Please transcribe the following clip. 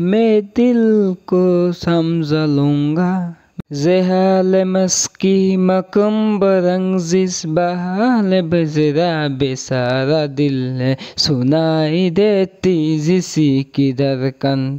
मैं दिल को समझ लूँगा जहाल मस्की मकम बरंग जिस बहाल बजरा बेसारा दिल सुनाई देती जिसी की दरकन